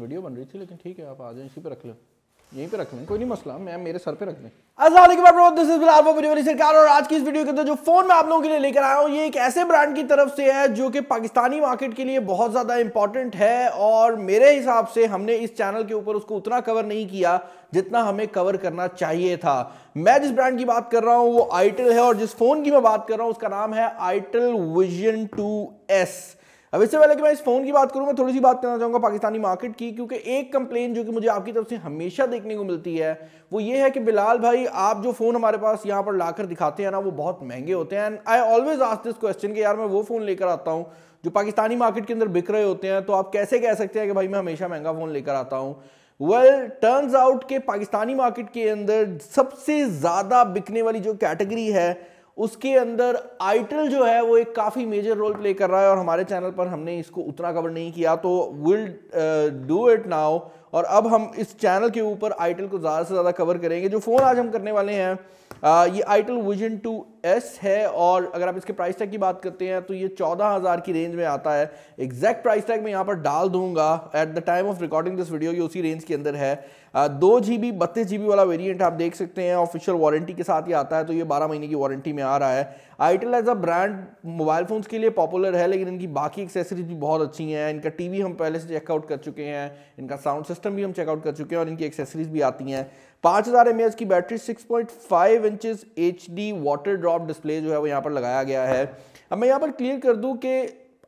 video बन रही थी लेकिन ठीक है आप आ जाए इसी पे रख लें यहीं पे रख लें कोई नहीं मसला मैं मेरे सर पे रख लें सरकार और आज की इस वीडियो के अंदर जो फोन मैं आप लोगों के लिए लेकर आया हूँ ये एक ऐसे ब्रांड की तरफ से है जो कि पाकिस्तानी मार्केट के लिए बहुत ज़्यादा इंपॉर्टेंट है और मेरे हिसाब से हमने इस चैनल के ऊपर उसको उतना कवर नहीं किया जितना हमें कवर करना चाहिए था मैं जिस ब्रांड की बात कर रहा हूँ वो आइटल है और जिस फोन की मैं बात कर रहा हूँ उसका नाम है आइटल विजन टू एस अब इससे पहले कि मैं इस फोन की बात करूं मैं थोड़ी सी बात करना चाहूंगा पाकिस्तानी मार्केट की क्योंकि एक कंप्लेन जो कि मुझे आपकी तरफ से हमेशा देखने को मिलती है वो ये है कि बिलाल भाई आप जो फोन हमारे पास यहाँ पर लाकर दिखाते हैं ना वो बहुत महंगे होते हैं and I always ask this question कि यार मैं वो फोन लेकर आता हूँ जो पाकिस्तानी मार्केट के अंदर बिक रहे होते हैं तो आप कैसे कह सकते हैं कि भाई मैं हमेशा महंगा फोन लेकर आता हूँ वेल टर्न्स आउट के पाकिस्तानी मार्केट के अंदर सबसे ज्यादा बिकने वाली जो कैटेगरी है उसके अंदर आइटल जो है वो एक काफ़ी मेजर रोल प्ले कर रहा है और हमारे चैनल पर हमने इसको उतना कवर नहीं किया तो विल डू इट नाउ और अब हम इस चैनल के ऊपर आइटल को ज़्यादा से ज़्यादा कवर करेंगे जो फ़ोन आज हम करने वाले हैं आ, uh, ये आइटल विजन टू एस है और अगर आप इसके प्राइस टैग की बात करते हैं तो ये चौदह हज़ार की रेंज में आता है एग्जैक्ट प्राइस टैग मैं यहाँ पर डाल दूंगा at the time of recording this video ये उसी रेंज के अंदर है दो जी बी बत्तीस जी बी वाला वेरिएंट आप देख सकते हैं ऑफिशियल वारंटी के साथ ये आता है तो ये बारह महीने की वारंटी में आ रहा है Itel as a brand mobile phones के लिए पॉपुलर है लेकिन इनकी बाकी एक्सेसरीज भी बहुत अच्छी हैं इनका टीवी हम पहले से चेकआउट कर चुके हैं इनका साउंड सिस्टम भी हम चेकआउट कर चुके हैं और इनकी एक्सेसरीज भी आती हैं पाँच हज़ार एम की battery six point five inches HD water drop display डिस्प्ले जो है वो यहाँ पर लगाया गया है अब मैं यहाँ पर क्लियर कर दूँ कि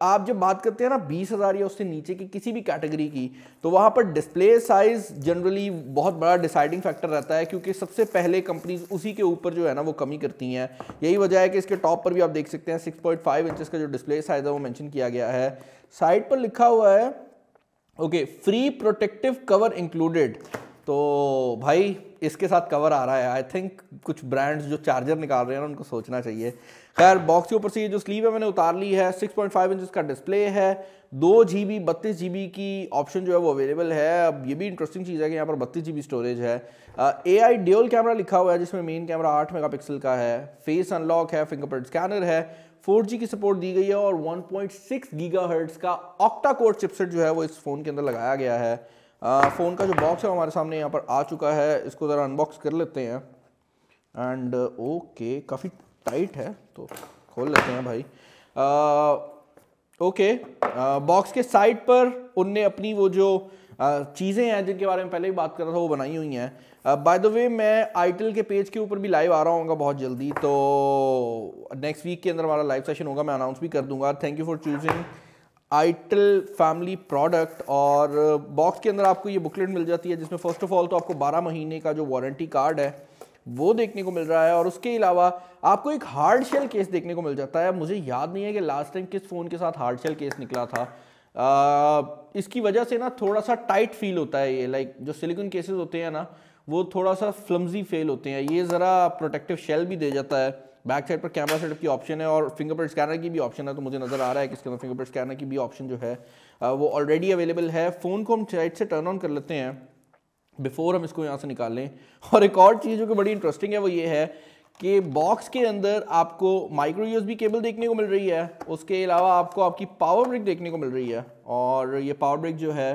आप जब बात करते हैं ना बीस हज़ार या उससे नीचे की किसी भी कैटेगरी की तो वहाँ पर डिस्प्ले साइज़ जनरली बहुत बड़ा डिसाइडिंग फैक्टर रहता है क्योंकि सबसे पहले कंपनीज उसी के ऊपर जो है ना वो कमी करती हैं यही वजह है कि इसके टॉप पर भी आप देख सकते हैं सिक्स पॉइंट फाइव इंच का जो डिस्प्ले साइज़ है वो मैंशन किया गया है साइड पर लिखा हुआ है okay free protective cover included तो भाई इसके साथ कवर आ रहा है आई थिंक कुछ ब्रांड्स जो चार्जर निकाल रहे हैं उनको सोचना चाहिए खैर बॉक्स के ऊपर से ये जो स्लीव है मैंने उतार ली है 6.5 पॉइंट इंच का डिस्प्ले है दो जी बी बत्तीस जी बी की ऑप्शन जो है वो अवेलेबल है अब ये भी इंटरेस्टिंग चीज़ है कि यहाँ पर बत्तीस जी बी स्टोरेज है ए आई ड्यूल कैमरा लिखा हुआ है जिसमें मेन कैमरा आठ मेगा पिक्सल का है फेस अनलॉक है फिंगरप्रिंट स्कैनर है 4G की सपोर्ट दी गई है और 1.6 पॉइंट का ऑक्टा कोर चिपसेट जो है वो इस फ़ोन के अंदर लगाया गया है फ़ोन का जो बॉक्स है हमारे सामने यहाँ पर आ चुका है इसको ज़रा अनबॉक्स कर लेते हैं एंड ओके काफ़ी टाइट है तो खोल लेते हैं भाई ओके बॉक्स के साइड पर उनने अपनी वो जो चीज़ें हैं जिनके बारे में पहले भी बात कर रहा था वो बनाई हुई हैं बाय द वे मैं आईटल के पेज के ऊपर भी लाइव आ रहा हूँ बहुत जल्दी तो नेक्स्ट वीक के अंदर हमारा लाइव सेशन होगा मैं अनाउंस भी कर दूंगा thank you for choosing Itel family product और बॉक्स uh, के अंदर आपको ये बुकलेट मिल जाती है जिसमें फ़र्स्ट ऑफ ऑल तो आपको 12 महीने का जो वारंटी कार्ड है वो देखने को मिल रहा है और उसके अलावा आपको एक हार्ड शेल केस देखने को मिल जाता है मुझे याद नहीं है कि लास्ट टाइम किस फ़ोन के साथ हार्ड शेल केस निकला था आ, uh, इसकी वजह से ना थोड़ा सा टाइट फील होता है ये लाइक जो सिलिकॉन केसेस होते हैं ना वो थोड़ा सा फ्लम्जी फेल होते हैं ये ज़रा प्रोटेक्टिव शेल भी दे जाता है बैक साइड पर कैमरा सेटअप की ऑप्शन है और फिंगरप्रिंट स्कैनर की भी ऑप्शन है तो मुझे नज़र आ रहा है कि इसके अंदर फिंगरप्रिंट स्कैनर की भी ऑप्शन जो है वो ऑलरेडी अवेलेबल है फ़ोन को हम साइड से टर्न ऑन कर लेते हैं बिफोर हम इसको यहाँ से निकाल लें और एक और चीज़ जो कि बड़ी इंटरेस्टिंग है वो ये है कि बॉक्स के अंदर आपको माइक्रो यूएसबी केबल देखने को मिल रही है उसके अलावा आपको आपकी पावर ब्रिक देखने को मिल रही है और ये पावर ब्रिक जो है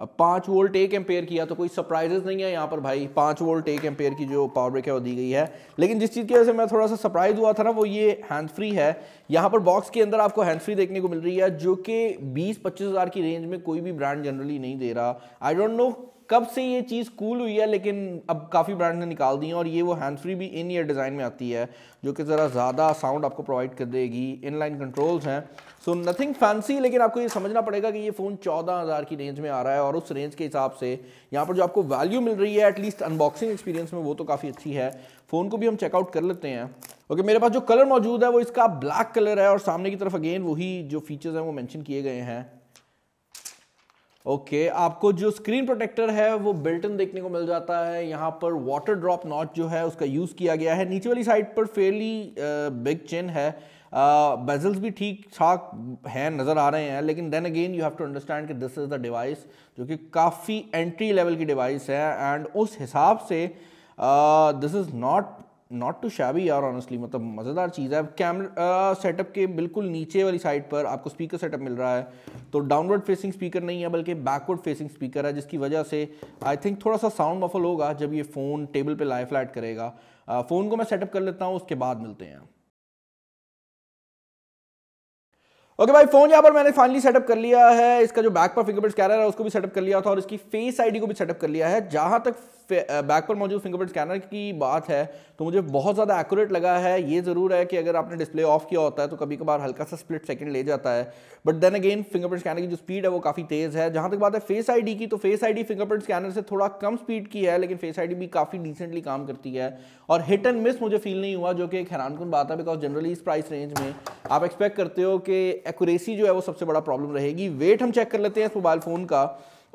अब पाँच वोल्ट एक एम्पेयर किया तो कोई सरप्राइजेस नहीं है यहाँ पर भाई पाँच वोल्ट एक एम्पेयर की जो पावर ब्रेक है वो दी गई है लेकिन जिस चीज़ की वजह से मैं थोड़ा सा सरप्राइज हुआ था ना वो ये हैंड फ्री है यहाँ पर बॉक्स के अंदर आपको हैंड फ्री देखने को मिल रही है जो कि बीस पच्चीस हज़ार की रेंज में कोई भी ब्रांड जनरली नहीं दे रहा आई डोंट नो कब से ये चीज़ कूल हुई है लेकिन अब काफ़ी ब्रांड ने निकाल दी है और ये वो हैंड फ्री भी इन ईयर डिज़ाइन में आती है जो कि ज़रा ज़्यादा साउंड आपको प्रोवाइड कर देगी इन लाइन कंट्रोल्स हैं सो नथिंग फैंसी लेकिन आपको ये समझना पड़ेगा कि ये फ़ोन चौदह हज़ार की रेंज में आ रहा है और उस रेंज के हिसाब से यहाँ पर जो आपको वैल्यू मिल रही है एटलीस्ट अनबॉक्सिंग एक्सपीरियंस में वो तो काफ़ी अच्छी है फ़ोन को भी हम चेकआउट कर लेते हैं ओके okay, मेरे पास जो कलर मौजूद है वो इसका ब्लैक कलर है और सामने की तरफ अगेन वही जो फीचर्स हैं वो मैंशन किए गए हैं ओके okay, आपको जो स्क्रीन प्रोटेक्टर है वो बिल्ट इन देखने को मिल जाता है यहाँ पर वाटर ड्रॉप नॉट जो है उसका यूज़ किया गया है नीचे वाली साइड पर फेयरली बिग चिन है बेजल्स uh, भी ठीक ठाक हैं नज़र आ रहे हैं लेकिन then again you have to understand कि दिस इज़ द डिवाइस जो कि काफ़ी एंट्री लेवल की डिवाइस है एंड उस हिसाब से this is not not too shabby यार ऑनेस्टली मतलब मज़ेदार चीज़ है कैमरा सेटअप uh, के बिल्कुल नीचे वाली साइड पर आपको स्पीकर सेटअप मिल रहा है तो डाउनवर्ड फेसिंग स्पीकर नहीं है बल्कि बैकवर्ड फेसिंग स्पीकर है जिसकी वजह से आई थिंक थोड़ा सा साउंड मफल होगा जब ये फ़ोन टेबल पे लाइफ फ्लैट करेगा फ़ोन uh, को मैं सेटअप कर लेता हूँ उसके बाद मिलते हैं ओके okay भाई फोन यहाँ पर मैंने फाइनली सेटअप कर लिया है इसका जो बैक पर फिंगरप्रिंट्स कैमरा है उसको भी सेटअप कर लिया था और इसकी फेस आईडी को भी सेटअप कर लिया है जहाँ तक बैक पर मौजूद फिंगरप्रिंट स्कैनर की बात है तो मुझे बहुत ज़्यादा एक्यूरेट लगा है ये ज़रूर है कि अगर आपने डिस्प्ले ऑफ किया होता है तो कभी कभार हल्का सा स्प्लिट सेकंड ले जाता है but then again fingerprint scanner की जो स्पीड है वो काफ़ी तेज़ है जहाँ तक बात है फेस आई की तो फेस आई फिंगरप्रिंट स्कैनर से थोड़ा कम स्पीड की है लेकिन फेस आई भी काफ़ी डिसेंटली काम करती है और हिट एंड मिस मुझे फील नहीं हुआ जो कि एक हैरानकुन बात है बिकॉज जनरली इस प्राइस रेंज में आप एक्सपेक्ट करते हो कि एकूरेसी जो है वो सबसे बड़ा प्रॉब्लम रहेगी वेट हम चेक कर लेते हैं इस मोबाइल फ़ोन का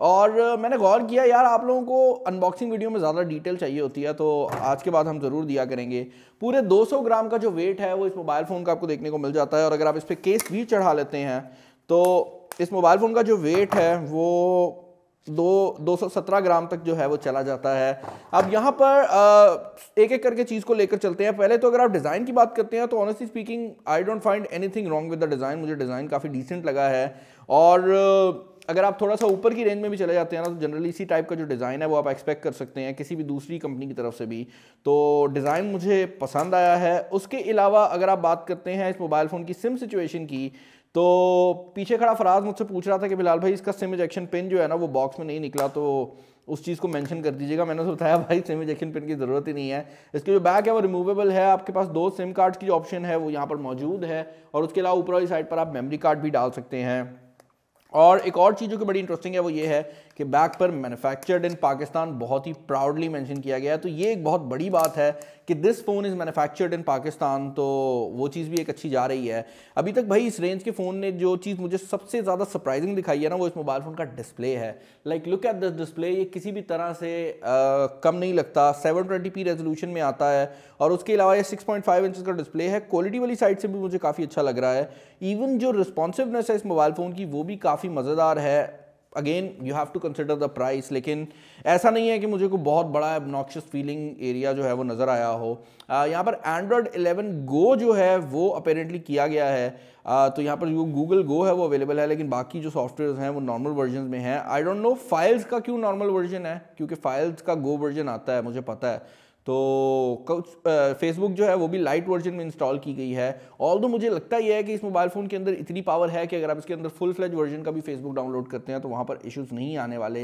और मैंने गौर किया यार आप लोगों को अनबॉक्सिंग वीडियो में ज़्यादा डिटेल चाहिए होती है तो आज के बाद हम ज़रूर दिया करेंगे पूरे 200 ग्राम का जो वेट है वो इस मोबाइल फ़ोन का आपको देखने को मिल जाता है और अगर आप इस पर केस भी चढ़ा लेते हैं तो इस मोबाइल फ़ोन का जो वेट है वो दो दो सौ सत्रह ग्राम तक जो है वो चला जाता है अब यहाँ पर आ, एक एक करके चीज़ को लेकर चलते हैं पहले तो अगर आप डिज़ाइन की बात करते हैं तो honestly speaking I don't find anything wrong with the design मुझे डिज़ाइन काफ़ी डिसेंट लगा है और अगर आप थोड़ा सा ऊपर की रेंज में भी चले जाते हैं ना तो जनरली इसी टाइप का जो डिज़ाइन है वो आप एक्सपेक्ट कर सकते हैं किसी भी दूसरी कंपनी की तरफ से भी तो डिज़ाइन मुझे पसंद आया है उसके अलावा अगर आप बात करते हैं इस मोबाइल फ़ोन की सिम सिचुएशन की तो पीछे खड़ा फराज मुझसे पूछ रहा था कि बिलाल भाई इसका सिम इजेक्शन पिन जो है ना वो बॉक्स में नहीं निकला तो उस चीज़ को मेंशन कर दीजिएगा मैंने उसे बताया भाई सिम इजेक्शन पिन की ज़रूरत ही नहीं है इसके जो बैक है वो रिमूवेबल है आपके पास दो सिम कार्ड की जो ऑप्शन है वो यहाँ पर मौजूद है और उसके अलावा ऊपर वाली साइड पर आप मेमरी कार्ड भी डाल सकते हैं और एक और चीज़ जो कि बड़ी इंटरेस्टिंग है वो ये है के बैक पर मैन्युफैक्चर्ड इन पाकिस्तान बहुत ही प्राउडली मेंशन किया गया है तो ये एक बहुत बड़ी बात है कि this phone is manufactured in Pakistan तो वो चीज़ भी एक अच्छी जा रही है अभी तक भाई इस रेंज के फ़ोन ने जो चीज़ मुझे सबसे ज़्यादा सरप्राइजिंग दिखाई है ना वो इस मोबाइल फ़ोन का डिस्प्ले है like look at this display ये किसी भी तरह से आ, कम नहीं लगता सेवन ट्वेंटी पी रेजोल्यूशन में आता है और उसके अलावा ये सिक्स पॉइंट फाइव इंच का डिस्प्ले है क्वालिटी वाली साइड से भी मुझे काफ़ी अच्छा लग रहा है इवन जो रिस्पॉन्सिवनेस है इस मोबाइल फ़ोन की वो भी काफ़ी मज़ेदार है again you have to consider the price लेकिन ऐसा नहीं है कि मुझे कोई बहुत बड़ा नॉक्शस फीलिंग एरिया जो है वो नज़र आया हो यहाँ पर एंड्रॉयड 11 गो जो है वो अपेरेंटली किया गया है आ, तो यहाँ पर जो गूगल गो है वो अवेलेबल है लेकिन बाकी जो सॉफ्टवेयर हैं वो नॉर्मल वर्जन में हैं आई डोंट नो फाइल्स का क्यों नॉर्मल वर्जन है क्योंकि फाइल्स का गो वर्जन आता है मुझे पता है तो फेसबुक जो है वो भी लाइट वर्जन में इंस्टॉल की गई है ऑल दो मुझे लगता ही है कि इस मोबाइल फ़ोन के अंदर इतनी पावर है कि अगर आप इसके अंदर फुल फ्लैज वर्जन का भी फेसबुक डाउनलोड करते हैं तो वहाँ पर इश्यूज़ नहीं आने वाले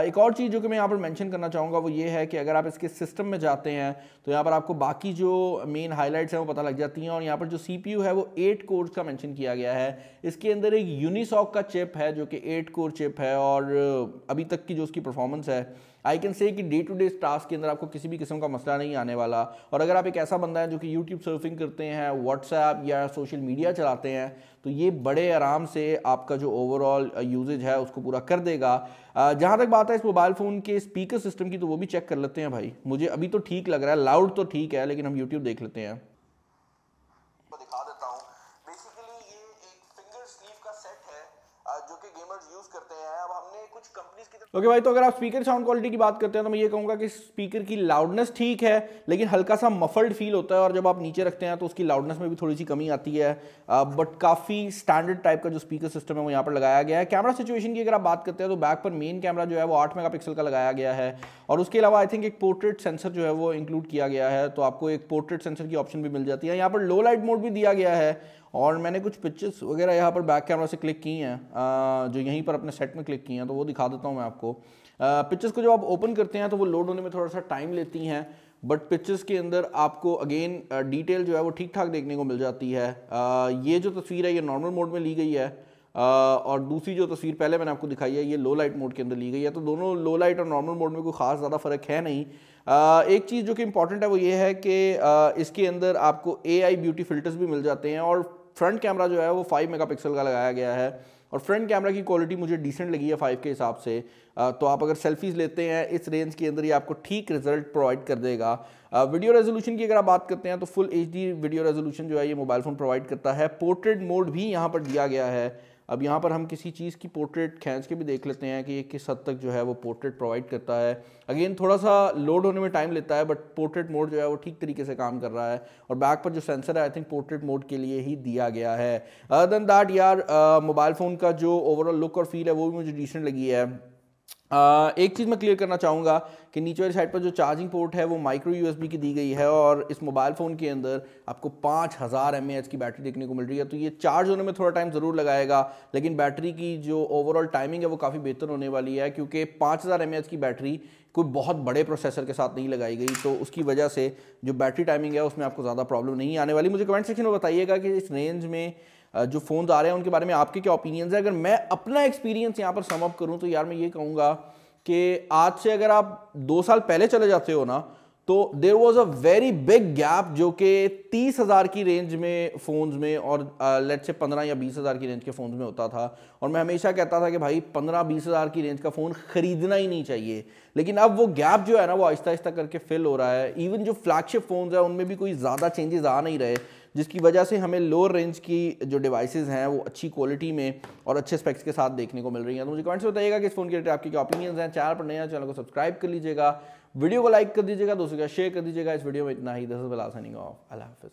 एक और चीज़ जो कि मैं यहाँ पर मैंशन करना चाहूँगा वो ये है कि अगर आप इसके सिस्टम में जाते हैं तो यहाँ पर आपको बाकी जो मेन हाईलाइट्स हैं वो पता लग जाती हैं और यहाँ पर जो सी है वो एट कोर्स का मैंशन किया गया है इसके अंदर एक यूनिसॉक का चिप है जो कि एट कोर चिप है और अभी तक की जो उसकी परफॉर्मेंस है आई कैन से कि डे टू डे टास्क के अंदर आपको किसी भी किस्म का मसला नहीं आने वाला और अगर आप एक ऐसा बंदा है जो कि यूट्यूब सर्फिंग करते हैं व्हाट्सएप या सोशल मीडिया चलाते हैं तो ये बड़े आराम से आपका जो ओवरऑल यूजेज uh, है उसको पूरा कर देगा uh, जहाँ तक बात है इस मोबाइल फ़ोन के स्पीकर सिस्टम की तो वो भी चेक कर लेते हैं भाई मुझे अभी तो ठीक लग रहा है लाउड तो ठीक है लेकिन हम यूट्यूब देख लेते हैं ओके okay भाई तो अगर आप स्पीकर साउंड क्वालिटी की बात करते हैं तो मैं ये कहूँगा कि स्पीकर की लाउडनेस ठीक है लेकिन हल्का सा मफल्ड फील होता है और जब आप नीचे रखते हैं तो उसकी लाउडनेस में भी थोड़ी सी कमी आती है बट काफ़ी स्टैंडर्ड टाइप का जो स्पीकर सिस्टम है वो यहाँ पर लगाया गया है कैमरा सिचुएशन की अगर आप बात करते हैं तो बैक पर मेन कैमरा जो है वो आठ मेगा का लगाया गया है और उसके अलावा आई थिंक एक पोर्ट्रेट सेंसर जो है वो इंक्लूड किया गया है तो आपको एक पोर्ट्रेट सेंसर की ऑप्शन भी मिल जाती है यहाँ पर लो लाइट मोड भी दिया गया है और मैंने कुछ पिक्चर्स वगैरह यहाँ पर बैक कैमरा से क्लिक की हैं जो यहीं पर अपने सेट में क्लिक की हैं तो वो दिखा देता हूँ मैं आपको पिक्चर्स को जब आप ओपन करते हैं तो वो लोड होने में थोड़ा सा टाइम लेती हैं बट पिक्चर्स के अंदर आपको अगेन डिटेल जो है वो ठीक ठाक देखने को मिल जाती है ये जो तस्वीर है ये नॉर्मल मोड में ली गई है और दूसरी जो तस्वीर पहले मैंने आपको दिखाई है ये लो लाइट मोड के अंदर ली गई है तो दोनों लो लाइट और नॉर्मल मोड में कोई ख़ास ज़्यादा फ़र्क है नहीं एक चीज़ जो कि इंपॉर्टेंट है वो ये है कि इसके अंदर आपको ए आई ब्यूटी फिल्टर्स भी मिल जाते हैं और फ्रंट कैमरा जो है वो फाइव मेगापिक्सल का लगाया गया है और फ्रंट कैमरा की क्वालिटी मुझे डिसेंट लगी है फाइव के हिसाब से तो आप अगर सेल्फीज़ लेते हैं इस रेंज के अंदर ये आपको ठीक रिजल्ट प्रोवाइड कर देगा वीडियो रेजोल्यूशन की अगर आप बात करते हैं तो फुल एच वीडियो रेजोल्यूशन जो है ये मोबाइल फ़ोन प्रोवाइड करता है पोर्ट्रेट मोड भी यहाँ पर दिया गया है अब यहाँ पर हम किसी चीज़ की पोर्ट्रेट खींच के भी देख लेते हैं कि ये किस हद तक जो है वो पोर्ट्रेट प्रोवाइड करता है अगेन थोड़ा सा लोड होने में टाइम लेता है बट पोर्ट्रेट मोड जो है वो ठीक तरीके से काम कर रहा है और बैक पर जो सेंसर है आई थिंक पोर्ट्रेट मोड के लिए ही दिया गया है अदर देन दैट यार मोबाइल फ़ोन का जो ओवरऑल लुक और फील है वो भी मुझे डिसेंट लगी है एक चीज़ मैं क्लियर करना चाहूँगा कि नीचे वाली साइड पर जो चार्जिंग पोर्ट है वो माइक्रो यूएसबी की दी गई है और इस मोबाइल फ़ोन के अंदर आपको पाँच हज़ार एम की बैटरी देखने को मिल रही है तो ये चार्ज होने में थोड़ा टाइम ज़रूर लगाएगा लेकिन बैटरी की जो ओवरऑल टाइमिंग है वो काफ़ी बेहतर होने वाली है क्योंकि पाँच हज़ार की बैटरी कोई बहुत बड़े प्रोसेसर के साथ नहीं लगाई गई तो उसकी वजह से जो बैटरी टाइमिंग है उसमें आपको ज़्यादा प्रॉब्लम नहीं आने वाली मुझे कमेंट सेक्शन में बताइएगा कि इस रेंज में जो फ़ोन आ रहे हैं उनके बारे में आपके क्या ओपिनियंस है अगर मैं अपना एक्सपीरियंस यहाँ पर समअप करूँ तो यार मैं ये कहूँगा कि आज से अगर आप दो साल पहले चले जाते हो ना तो there was a very big gap जो कि तीस हज़ार की रेंज में फ़ोन्स में और लेट से पंद्रह या बीस हज़ार की रेंज के फ़ोन्स में होता था और मैं हमेशा कहता था कि भाई पंद्रह बीस हज़ार की रेंज का फ़ोन ख़रीदना ही नहीं चाहिए लेकिन अब वो गैप जो है ना वो आहिस्ता आहिस्ता करके फिल हो रहा है इवन जो फ्लैगशिप फ़ोन्स है उनमें भी कोई ज़्यादा चेंजेस आ नहीं रहे जिसकी वजह से हमें लोअर रेंज की जो डिवाइसेज हैं वो अच्छी क्वालिटी में और अच्छे स्पेक्स के साथ देखने को मिल रही हैं तो मुझे कमेंट्स से बताइएगा कि इस फोन के रिलेटेड आपकी क्या ओपिनियंस हैं चैनल पर नया चैनल को सब्सक्राइब कर लीजिएगा वीडियो को लाइक कर दीजिएगा दोस्तों का शेयर कर दीजिएगा इस वीडियो में इतना ही दस बिला सनिंग ऑफ अल्लाह हाफिज़